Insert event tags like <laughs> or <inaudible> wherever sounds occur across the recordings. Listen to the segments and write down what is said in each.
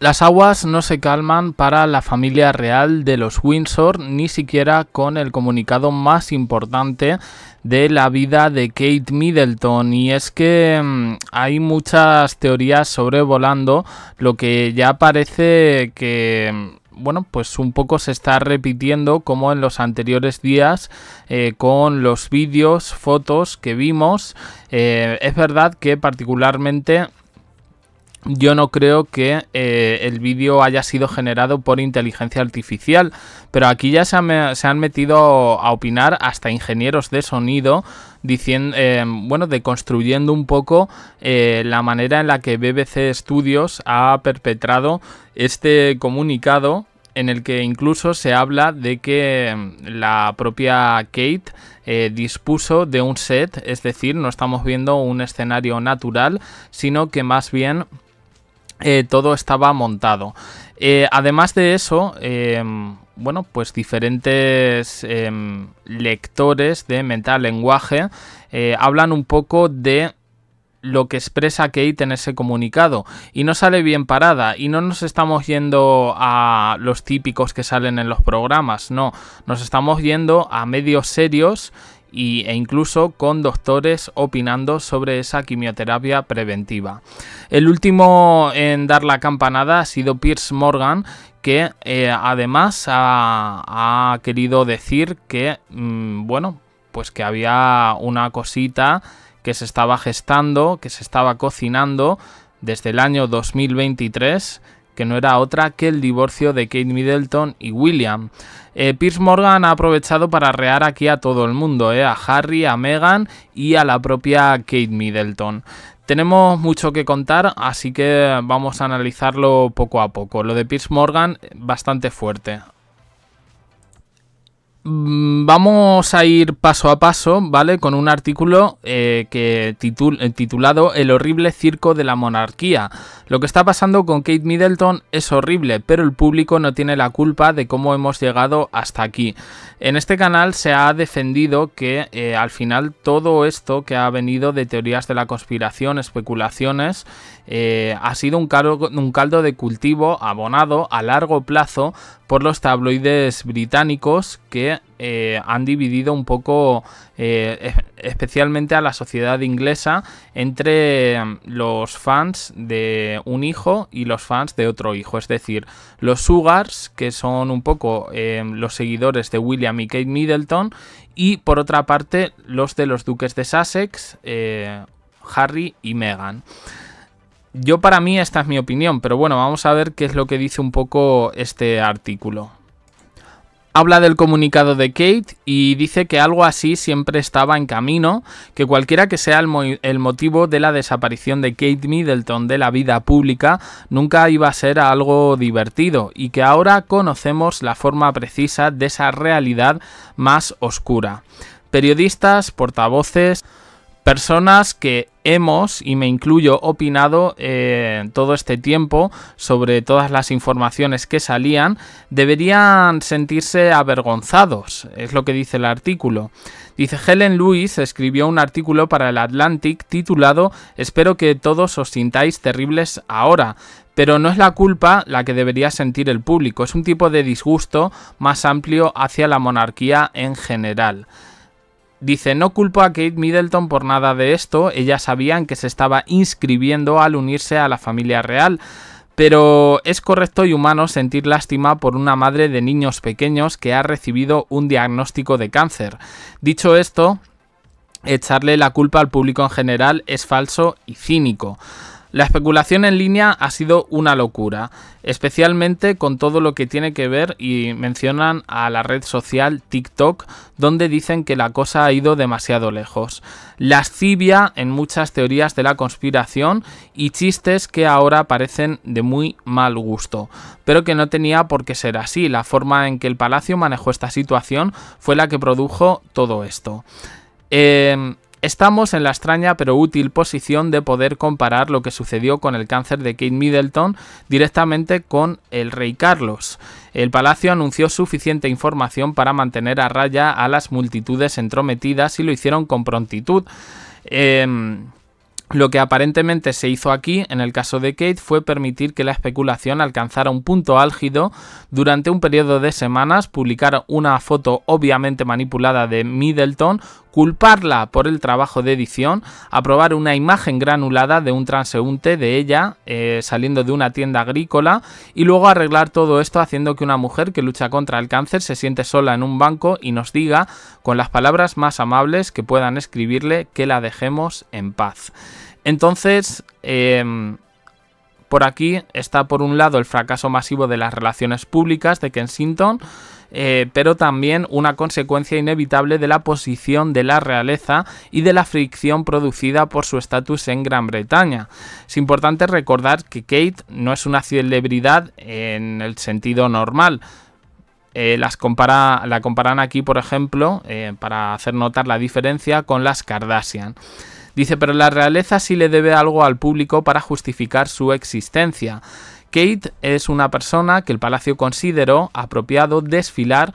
Las aguas no se calman para la familia real de los Windsor, ni siquiera con el comunicado más importante de la vida de Kate Middleton. Y es que mm, hay muchas teorías sobrevolando lo que ya parece que mm, bueno, pues un poco se está repitiendo como en los anteriores días eh, con los vídeos, fotos que vimos. Eh, es verdad que particularmente yo no creo que eh, el vídeo haya sido generado por inteligencia artificial, pero aquí ya se han, metido a opinar hasta ingenieros de sonido, diciendo, eh, bueno, deconstruyendo un poco eh, la manera en la que BBC Studios ha perpetrado este comunicado en el que incluso se habla de que mm, la propia Kate dispuso de un set, es decir, no estamos viendo un escenario natural, sino que más bien eh, todo estaba montado. Eh, además de eso, em, bueno, pues diferentes em, lectores de mental lenguaje eh, hablan un poco de lo que expresa Kate en ese comunicado y no sale bien parada y no nos estamos yendo a los típicos que salen en los programas, no, nos estamos yendo a medios serios e incluso con doctores opinando sobre esa quimioterapia preventiva. El último en dar la campanada ha sido Pierce Morgan, que eh, además ha, querido decir que, mm, bueno, pues que había una cosita que se estaba gestando, que se estaba cocinando desde el año 2023 que no era otra que el divorcio de Kate Middleton y William. Eh, Pierce Morgan ha aprovechado para rear aquí a todo el mundo, eh, a Harry, a Meghan y a la propia Kate Middleton. Tenemos mucho que contar, así que vamos a analizarlo poco a poco. Lo de Piers Morgan, bastante fuerte. Mm, vamos a ir paso a paso, ¿vale? Con un artículo eh, eh, titulado El horrible circo de la monarquía. Lo que está pasando con Kate Middleton es horrible, pero el público no tiene la culpa de cómo hemos llegado hasta aquí. En este canal se ha defendido que eh, al final todo esto que ha venido de teorías de la conspiración, especulaciones, ha sido un, un caldo de cultivo abonado a largo plazo por los tabloides británicos que eh, han dividido un poco, eh, especialmente a la sociedad inglesa, entre mm, los fans de un hijo y los fans de otro hijo. Es decir, los Sugars, que son un poco eh, los seguidores de William y Kate Middleton, y por otra parte los de los duques de Sussex, Harry y Meghan. Yo para mí esta es mi opinión, pero bueno, vamos a ver qué es lo que dice un poco este artículo. Habla del comunicado de Kate y dice que algo así siempre estaba en camino, que cualquiera que sea el, motivo de la desaparición de Kate Middleton de la vida pública, nunca iba a ser algo divertido y que ahora conocemos la forma precisa de esa realidad más oscura. Periodistas, portavoces, personas que hemos, y me incluyo, opinado eh, todo este tiempo sobre todas las informaciones que salían, deberían sentirse avergonzados, es lo que dice el artículo. Dice Helen Lewis escribió un artículo para el Atlantic titulado Espero que todos os sintáis terribles ahora, pero no es la culpa la que debería sentir el público, es un tipo de disgusto más amplio hacia la monarquía en general. Dice, no culpo a Kate Middleton por nada de esto, ellas sabían que se estaba inscribiendo al unirse a la familia real, pero es correcto y humano sentir lástima por una madre de niños pequeños que ha recibido un diagnóstico de cáncer. Dicho esto, echarle la culpa al público en general es falso y cínico. La especulación en línea ha sido una locura, especialmente con todo lo que tiene que ver y mencionan a la red social TikTok, donde dicen que la cosa ha ido demasiado lejos. Lascivia en muchas teorías de la conspiración y chistes que ahora parecen de muy mal gusto, pero que no tenía por qué ser así. La forma en que el palacio manejó esta situación fue la que produjo todo esto. Eh, Estamos en la extraña pero útil posición de poder comparar lo que sucedió con el cáncer de Kate Middleton directamente con el rey Carlos. El palacio anunció suficiente información para mantener a raya a las multitudes entrometidas y lo hicieron con prontitud. Em, lo que aparentemente se hizo aquí, en el caso de Kate, fue permitir que la especulación alcanzara un punto álgido durante un periodo de semanas, publicar una foto obviamente manipulada de Middleton, culparla por el trabajo de edición, aprobar una imagen granulada de un transeúnte de ella eh, saliendo de una tienda agrícola y luego arreglar todo esto haciendo que una mujer que lucha contra el cáncer se siente sola en un banco y nos diga con las palabras más amables que puedan escribirle que la dejemos en paz. Entonces, em, por aquí está por un lado el fracaso masivo de las relaciones públicas de Kensington, eh, pero también una consecuencia inevitable de la posición de la realeza y de la fricción producida por su estatus en Gran Bretaña. Es importante recordar que Kate no es una celebridad en el sentido normal, eh, las la comparan aquí, por ejemplo, eh, para hacer notar la diferencia con las Kardashian. Dice, pero la realeza sí le debe algo al público para justificar su existencia. Kate es una persona que el palacio consideró apropiado desfilar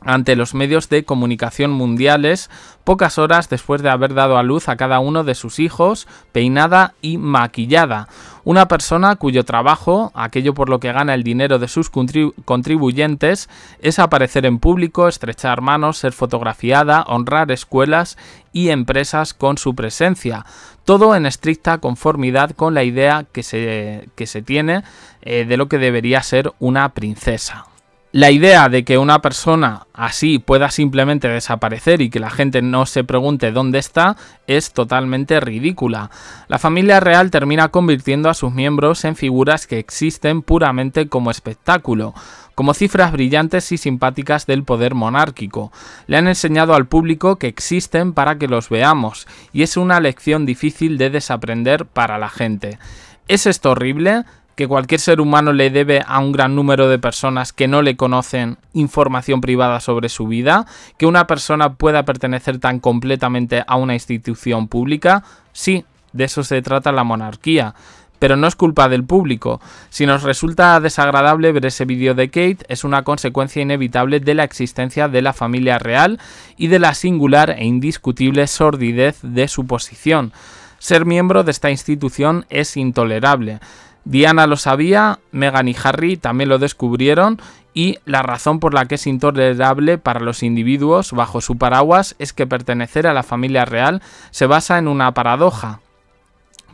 ante los medios de comunicación mundiales pocas horas después de haber dado a luz a cada uno de sus hijos, peinada y maquillada. Una persona cuyo trabajo, aquello por lo que gana el dinero de sus contribuyentes, es aparecer en público, estrechar manos, ser fotografiada, honrar escuelas y empresas con su presencia. Todo en estricta conformidad con la idea que se, tiene eh, de lo que debería ser una princesa. La idea de que una persona así pueda simplemente desaparecer y que la gente no se pregunte dónde está es totalmente ridícula. La familia real termina convirtiendo a sus miembros en figuras que existen puramente como espectáculo, como cifras brillantes y simpáticas del poder monárquico. Le han enseñado al público que existen para que los veamos, y es una lección difícil de desaprender para la gente. ¿Es esto horrible? que cualquier ser humano le debe a un gran número de personas que no le conocen información privada sobre su vida, que una persona pueda pertenecer tan completamente a una institución pública, sí, de eso se trata la monarquía. Pero no es culpa del público. Si nos resulta desagradable ver ese vídeo de Kate, es una consecuencia inevitable de la existencia de la familia real y de la singular e indiscutible sordidez de su posición. Ser miembro de esta institución es intolerable. Diana lo sabía, Megan y Harry también lo descubrieron y la razón por la que es intolerable para los individuos bajo su paraguas es que pertenecer a la familia real se basa en una paradoja.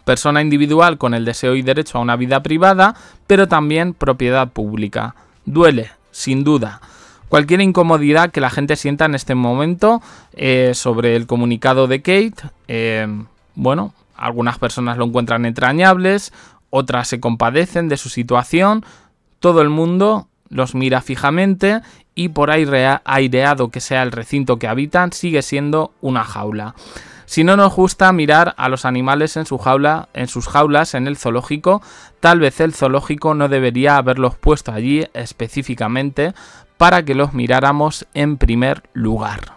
Persona individual con el deseo y derecho a una vida privada, pero también propiedad pública. Duele, sin duda. Cualquier incomodidad que la gente sienta en este momento eh, sobre el comunicado de Kate, eh, bueno, algunas personas lo encuentran entrañables, otras se compadecen de su situación, todo el mundo los mira fijamente y por aireado que sea el recinto que habitan, sigue siendo una jaula. Si no nos gusta mirar a los animales en, su jaula, en sus jaulas en el zoológico, tal vez el zoológico no debería haberlos puesto allí específicamente para que los miráramos en primer lugar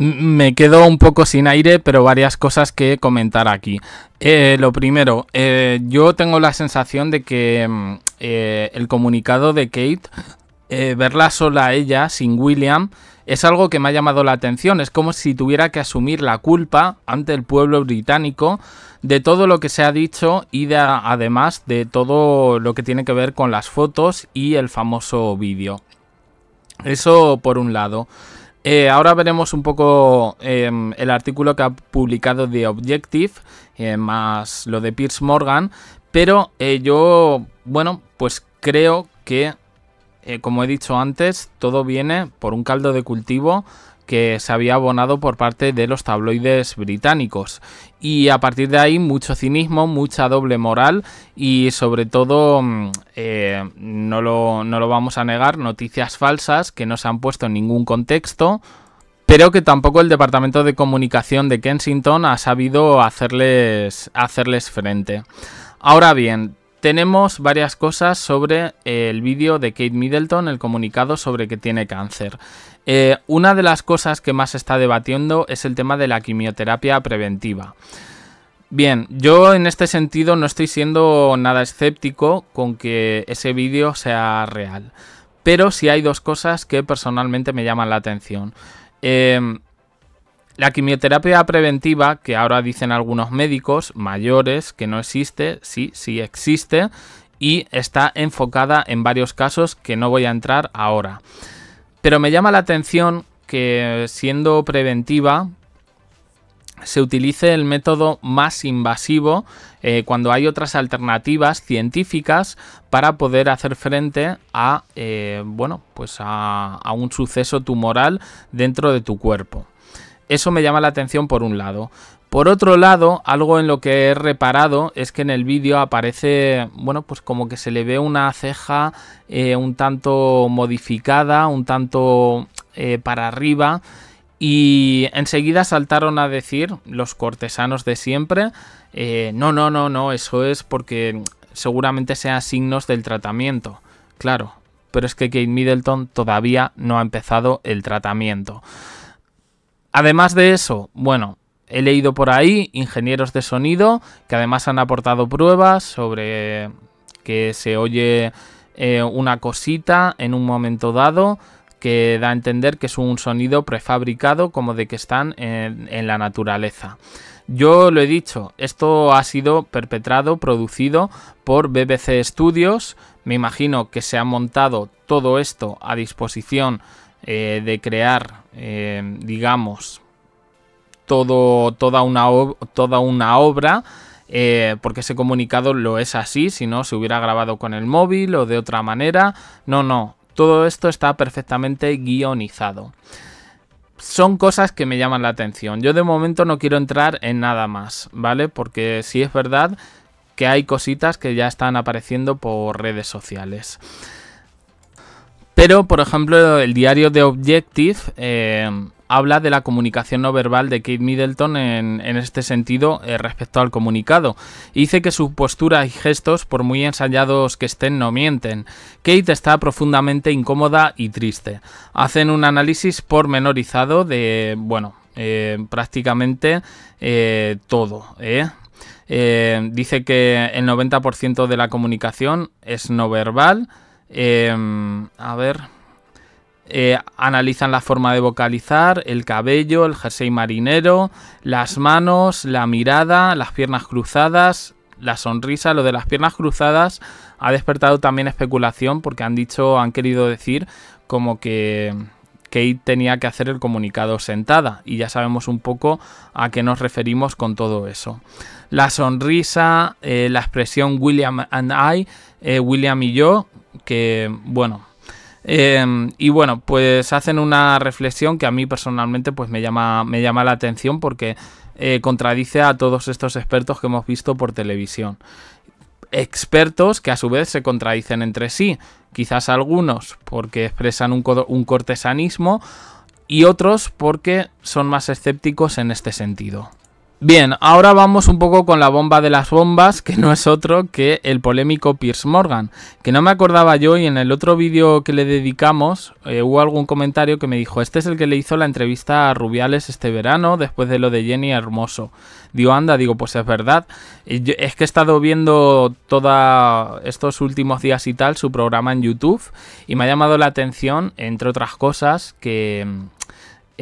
me quedo un poco sin aire, pero varias cosas que comentar aquí. Eh, lo primero, eh, yo tengo la sensación de que mm, eh, el comunicado de Kate, verla sola ella, sin William, es algo que me ha llamado la atención. Es como si tuviera que asumir la culpa ante el pueblo británico de todo lo que se ha dicho y de, además de todo lo que tiene que ver con las fotos y el famoso vídeo. Eso por un lado. Eh, ahora veremos un poco em, el artículo que ha publicado The Objective, eh, más lo de Pierce Morgan, pero eh, yo, bueno, pues creo que, como he dicho antes, todo viene por un caldo de cultivo que se había abonado por parte de los tabloides británicos y a partir de ahí mucho cinismo, mucha doble moral y sobre todo, mm, eh, no, lo, vamos a negar, noticias falsas que no se han puesto en ningún contexto pero que tampoco el departamento de comunicación de Kensington ha sabido hacerles, hacerles frente. Ahora bien, tenemos varias cosas sobre el vídeo de Kate Middleton, el comunicado sobre que tiene cáncer. Eh, una de las cosas que más se está debatiendo es el tema de la quimioterapia preventiva. Bien, yo en este sentido no estoy siendo nada escéptico con que ese vídeo sea real. Pero sí hay dos cosas que personalmente me llaman la atención. Em, la quimioterapia preventiva, que ahora dicen algunos médicos mayores que no existe, sí, sí existe, y está enfocada en varios casos que no voy a entrar ahora. Pero me llama la atención que siendo preventiva se utilice el método más invasivo eh, cuando hay otras alternativas científicas para poder hacer frente a eh, bueno pues a un suceso tumoral dentro de tu cuerpo eso me llama la atención por un lado. Por otro lado, algo en lo que he reparado es que en el vídeo aparece, bueno, pues como que se le ve una ceja eh, un tanto modificada, un tanto eh, para arriba. Y enseguida saltaron a decir los cortesanos de siempre, eh, no, no, no, no, eso es porque seguramente sean signos del tratamiento. Claro, pero es que Kate Middleton todavía no ha empezado el tratamiento. Además de eso, bueno, he leído por ahí ingenieros de sonido que además han aportado pruebas sobre que se oye eh, una cosita en un momento dado que da a entender que es un sonido prefabricado como de que están en, la naturaleza. Yo lo he dicho, esto ha sido perpetrado, producido por BBC Studios. Me imagino que se ha montado todo esto a disposición eh, de crear, eh, digamos, todo, toda, una, toda una obra. Eh, porque ese comunicado lo es así, si no se hubiera grabado con el móvil o de otra manera. No, no, todo esto está perfectamente guionizado. Son cosas que me llaman la atención. Yo de momento no quiero entrar en nada más, ¿vale? Porque sí es verdad que hay cositas que ya están apareciendo por redes sociales. Pero, por ejemplo, el diario de Objective eh, habla de la comunicación no verbal de Kate Middleton en, este sentido eh, respecto al comunicado. Dice que su postura y gestos, por muy ensayados que estén, no mienten. Kate está profundamente incómoda y triste. Hacen un análisis pormenorizado de, bueno, eh, prácticamente todo. dice que el 90% de la comunicación es no verbal Em, a ver. Eh, analizan la forma de vocalizar, el cabello, el jersey marinero, las manos, la mirada, las piernas cruzadas, la sonrisa, lo de las piernas cruzadas ha despertado también especulación porque han dicho, han querido decir como que Kate tenía que hacer el comunicado sentada y ya sabemos un poco a qué nos referimos con todo eso. La sonrisa, eh, la expresión William and I, eh, William y yo, que, bueno, em, y bueno, pues hacen una reflexión que a mí personalmente pues me llama, la atención porque eh, contradice a todos estos expertos que hemos visto por televisión. Expertos que a su vez se contradicen entre sí. Quizás algunos porque expresan un cortesanismo y otros porque son más escépticos en este sentido. Bien, ahora vamos un poco con la bomba de las bombas, que no es otro que el polémico Pierce Morgan, que no me acordaba yo y en el otro vídeo que le dedicamos eh, hubo algún comentario que me dijo, este es el que le hizo la entrevista a Rubiales este verano después de lo de Jenny Hermoso. Digo, anda, digo, pues es verdad. es que he estado viendo todos estos últimos días y tal su programa en YouTube y me ha llamado la atención, entre otras cosas, que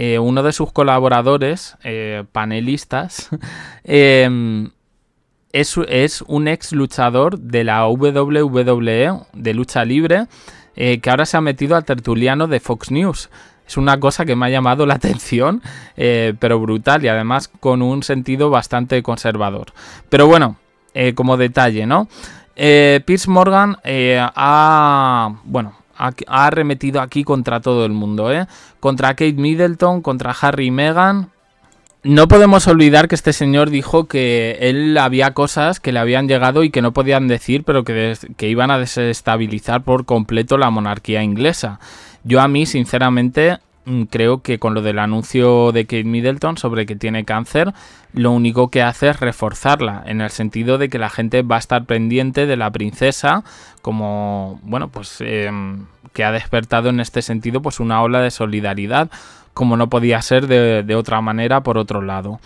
eh, uno de sus colaboradores, eh, panelistas, <laughs> em, es, es, un ex luchador de la WWE, de lucha libre, eh, que ahora se ha metido al tertuliano de Fox News. Es una cosa que me ha llamado la <laughs> atención, pero brutal y además con un sentido bastante conservador. Pero bueno, como detalle, ¿no? Pierce Morgan ha, bueno, ha arremetido aquí contra todo el mundo, ¿eh? Contra Kate Middleton, contra Harry y Meghan. No podemos olvidar que este señor dijo que él había cosas que le habían llegado y que no podían decir, pero que iban a desestabilizar por completo la monarquía inglesa. Yo a mí, sinceramente, Mm, creo que con lo del anuncio de Kate Middleton sobre que tiene cáncer, lo único que hace es reforzarla, en el sentido de que la gente va a estar pendiente de la princesa, como, bueno, pues em, que ha despertado en este sentido pues una ola de solidaridad, como no podía ser de, otra manera por otro lado.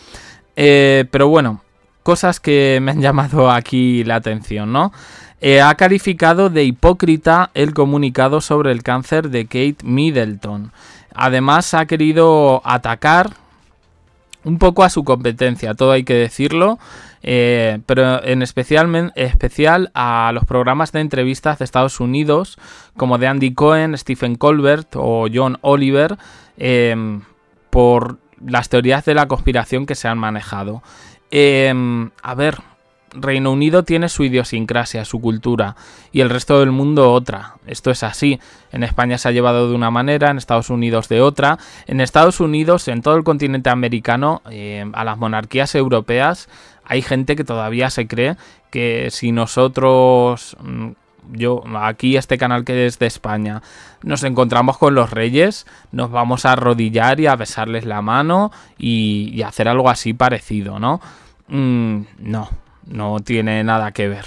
Eh, pero bueno, cosas que me han <laughs> llamado aquí la atención, ¿no? Eh, ha calificado de hipócrita el comunicado sobre el cáncer de Kate Middleton. Además ha querido atacar un poco a su competencia, todo hay que decirlo, eh, pero en especial, especial a los programas de entrevistas de Estados Unidos, como de Andy Cohen, Stephen Colbert o John Oliver, em, por las teorías de la conspiración que se han manejado. Em, a ver, Reino Unido tiene su idiosincrasia, su cultura, y el resto del mundo otra. Esto es así. En España se ha llevado de una manera, en Estados Unidos de otra. En Estados Unidos, en todo el continente americano, eh, a las monarquías europeas, hay gente que todavía se cree que si nosotros... Mm, yo, aquí este canal que es de España, nos encontramos con los reyes, nos vamos a arrodillar y a besarles la mano y, hacer algo así parecido, ¿no? Mm, no, no tiene nada que ver.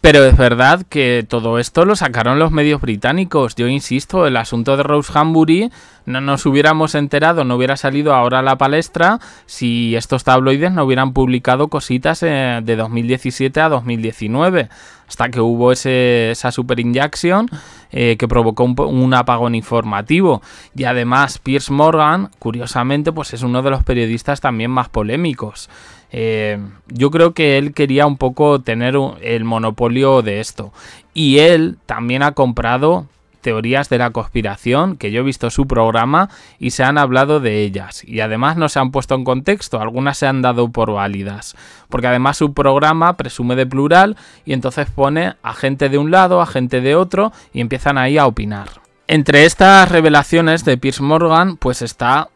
Pero es verdad que todo esto lo sacaron los medios británicos. Yo insisto, el asunto de Rose Hambury no nos hubiéramos enterado, no hubiera salido ahora a la palestra si estos tabloides no hubieran publicado cositas eh, de 2017 a 2019 hasta que hubo esa super eh, que provocó un, apagón informativo. Y además, pierce Morgan, curiosamente, pues es uno de los periodistas también más polémicos. Eh, yo creo que él quería un poco tener el monopolio de esto. Y él también ha comprado teorías de la conspiración, que yo he visto su programa y se han hablado de ellas. Y además no se han puesto en contexto, algunas se han dado por válidas. Porque además su programa presume de plural y entonces pone a gente de un lado, a gente de otro y empiezan ahí a opinar. Entre estas revelaciones de Piers Morgan, pues está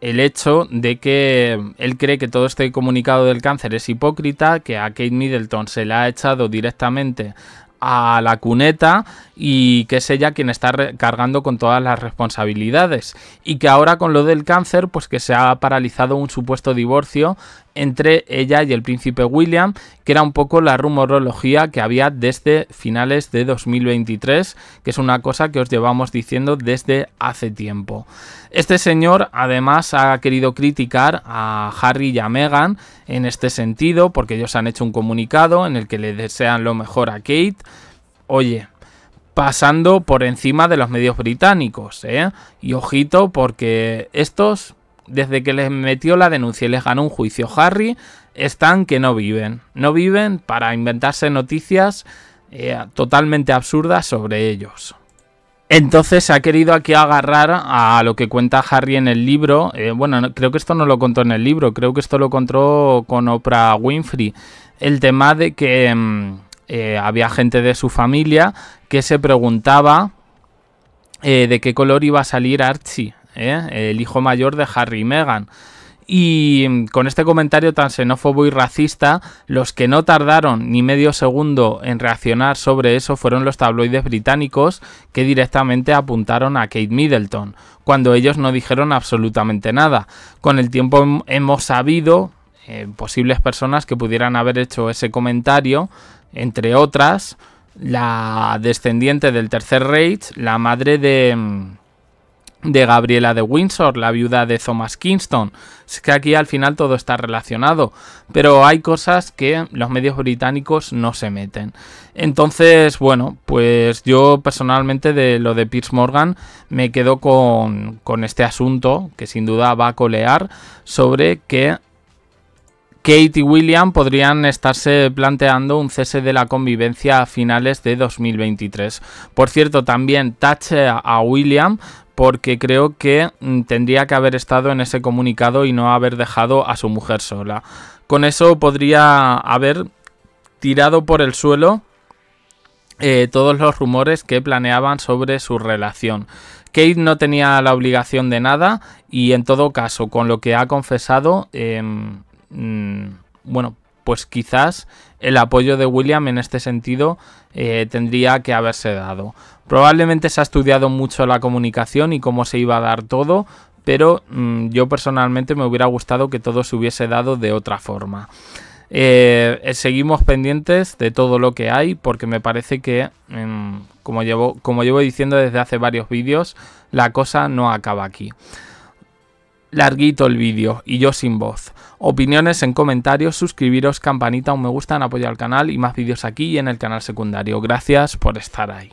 el hecho de que él cree que todo este comunicado del cáncer es hipócrita, que a Kate Middleton se le ha echado directamente a la cuneta y que es ella quien está cargando con todas las responsabilidades y que ahora con lo del cáncer pues que se ha paralizado un supuesto divorcio entre ella y el príncipe William, que era un poco la rumorología que había desde finales de 2023, que es una cosa que os llevamos diciendo desde hace tiempo. Este señor además ha querido criticar a Harry y a Meghan en este sentido, porque ellos han hecho un comunicado en el que le desean lo mejor a Kate. Oye, pasando por encima de los medios británicos, ¿eh? Y ojito, porque estos desde que les metió la denuncia y les ganó un juicio Harry, están que no viven. No viven para inventarse noticias eh, totalmente absurdas sobre ellos. Entonces se ha querido aquí agarrar a lo que cuenta Harry en el libro. Eh, bueno, creo que esto no lo contó en el libro, creo que esto lo contó con Oprah Winfrey. El tema de que mm, eh, había gente de su familia que se preguntaba de qué color iba a salir Archie ¿eh? el hijo mayor de Harry y Meghan. Y mm, con este comentario tan xenófobo y racista, los que no tardaron ni medio segundo en reaccionar sobre eso fueron los tabloides británicos que directamente apuntaron a Kate Middleton, cuando ellos no dijeron absolutamente nada. Con el tiempo hemos sabido eh, posibles personas que pudieran haber hecho ese comentario, entre otras, la descendiente del tercer Reich, la madre de mm, de Gabriela de Windsor, la viuda de Thomas Kingston. Es que aquí al final todo está relacionado, pero hay cosas que los medios británicos no se meten. Entonces, bueno, pues yo personalmente de lo de Pierce Morgan me quedo con, con este asunto que sin duda va a colear sobre que Kate y William podrían estarse planteando un cese de la convivencia a finales de 2023. Por cierto, también tache a William porque creo que mm, tendría que haber estado en ese comunicado y no haber dejado a su mujer sola. Con eso podría haber tirado por el suelo eh, todos los rumores que planeaban sobre su relación. Kate no tenía la obligación de nada y en todo caso, con lo que ha confesado, em, mm, bueno, pues quizás el apoyo de William en este sentido eh, tendría que haberse dado. Probablemente se ha estudiado mucho la comunicación y cómo se iba a dar todo, pero mm, yo personalmente me hubiera gustado que todo se hubiese dado de otra forma. Eh, seguimos pendientes de todo lo que hay porque me parece que, mm, como, llevo, como llevo diciendo desde hace varios vídeos, la cosa no acaba aquí larguito el vídeo y yo sin voz. Opiniones en comentarios, suscribiros, campanita, un me gusta, en apoyo al canal y más vídeos aquí y en el canal secundario. Gracias por estar ahí.